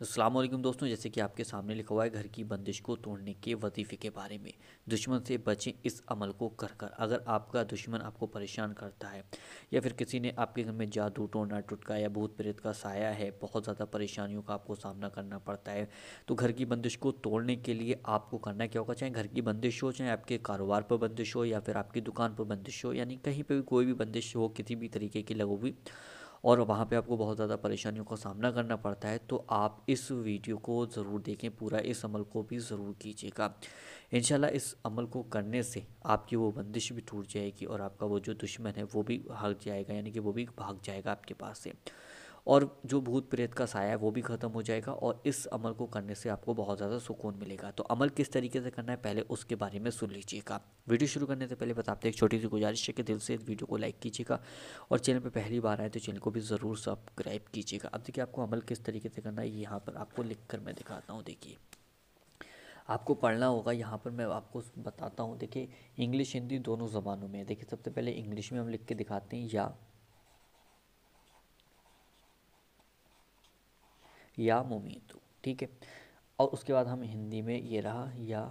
तो असलम दोस्तों जैसे कि आपके सामने लिखा हुआ है घर की बंदिश को तोड़ने के वजीफ़े के बारे में दुश्मन से बचें इस अमल को कर कर अगर आपका दुश्मन आपको परेशान करता है या फिर किसी ने आपके घर में जादू टोना टुटका या भूत प्रेत का साया है बहुत ज़्यादा परेशानियों का आपको सामना करना पड़ता है तो घर की बंदिश को तोड़ने के लिए आपको करना क्या होगा चाहे घर की बंदिश हो चाहे आपके कारोबार पर बंदिश हो या फिर आपकी दुकान पर बंदिश हो यानी कहीं पर भी कोई भी बंदिश हो किसी भी तरीके की लगो हुई और वहाँ पे आपको बहुत ज़्यादा परेशानियों का सामना करना पड़ता है तो आप इस वीडियो को ज़रूर देखें पूरा इस अमल को भी ज़रूर कीजिएगा इन इस अमल को करने से आपकी वो बंदिश भी टूट जाएगी और आपका वो जो दुश्मन है वो भी भाग जाएगा यानी कि वो भी भाग जाएगा आपके पास से और जो भूत प्रेत का साया है वो भी ख़त्म हो जाएगा और इस अमल को करने से आपको बहुत ज़्यादा सुकून मिलेगा तो अमल किस तरीके से करना है पहले उसके बारे में सुन लीजिएगा वीडियो शुरू करने से पहले बताते हैं एक छोटी सी गुजारिश है कि दिल से इस वीडियो को लाइक कीजिएगा और चैनल पर पहली बार आए तो चैनल को भी ज़रूर सब्सक्राइब कीजिएगा अब देखिए आपको अमल किस तरीके से करना है यहाँ पर आपको लिख कर मैं दिखाता हूँ देखिए आपको पढ़ना होगा यहाँ पर मैं आपको बताता हूँ देखिए इंग्लिश हिंदी दोनों ज़बानों में देखिए सबसे पहले इंग्लिश में हम लिख के दिखाते हैं या या मुमीतु ठीक है और उसके बाद हम हिंदी में ये रहा या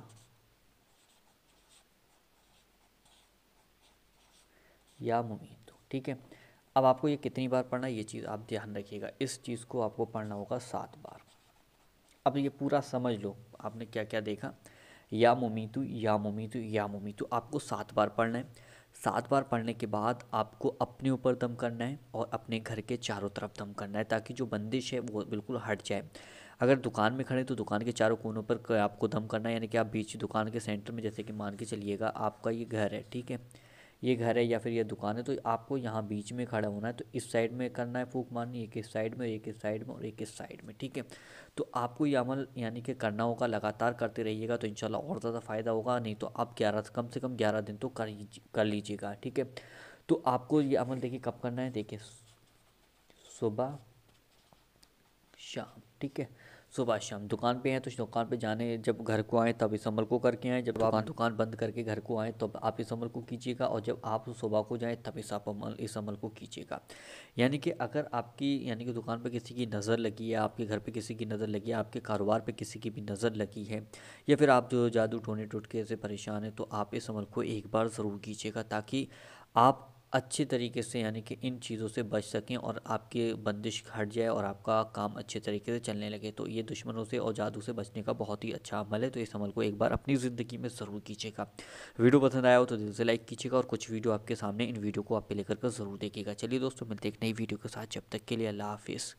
या मुमीतु ठीक है अब आपको ये कितनी बार पढ़ना ये चीज़ आप ध्यान रखिएगा इस चीज़ को आपको पढ़ना होगा सात बार अब ये पूरा समझ लो आपने क्या क्या देखा या मुमीतु या मुमीतु या मुमीतु आपको सात बार पढ़ना है सात बार पढ़ने के बाद आपको अपने ऊपर दम करना है और अपने घर के चारों तरफ दम करना है ताकि जो बंदिश है वो बिल्कुल हट जाए अगर दुकान में खड़े तो दुकान के चारों कोनों पर आपको दम करना है यानी कि आप बीच दुकान के सेंटर में जैसे कि मान के चलिएगा आपका ये घर है ठीक है ये घर है या फिर ये दुकान है तो आपको यहाँ बीच में खड़ा होना है तो इस साइड में करना है फूक मारनी एक इस साइड में एक इस साइड में और एक इस साइड में ठीक है तो आपको ये अमल यानी कि करना होगा लगातार करते रहिएगा तो इंशाल्लाह और ज़्यादा फ़ायदा होगा नहीं तो आप ग्यारह कम से कम ग्यारह दिन तो कर कर लीजिएगा ठीक है तो आपको ये अमल देखिए कब करना है देखिए सुबह शाम ठीक है सुबह शाम दुकान पे हैं तो दुकान पे जाने जब घर को आएँ तब इस अमल को करके आएँ जब आप दुकान बंद करके घर को आएँ तब आप इस अमल को कीजिएगा और जब आप सुबह को जाएँ तब इस आप अमल इस अमल को कीजिएगा यानी कि अगर आपकी यानी कि दुकान पर किसी की नज़र लगी है आपके घर पर किसी की नज़र लगी है आपके कारोबार पर किसी की भी नज़र लगी है या फिर आप जो जादू टोने टोटके से परेशान हैं तो आप इस अमल को एक बार ज़रूर कीजिएगा ताकि आप अच्छे तरीके से यानी कि इन चीज़ों से बच सकें और आपके बंदिश हट जाए और आपका काम अच्छे तरीके से चलने लगे तो ये दुश्मनों से और जादू से बचने का बहुत ही अच्छा अमल है तो इस अमल को एक बार अपनी ज़िंदगी में ज़रूर कीजिएगा वीडियो पसंद आया हो तो दिल से लाइक कीजिएगा और कुछ वीडियो आपके सामने इन वीडियो को आप पे लेकर कर ज़रूर देखिएगा चलिए दोस्तों मिलते एक नई वीडियो के साथ जब तक के लिए अल्लाह हाफिज़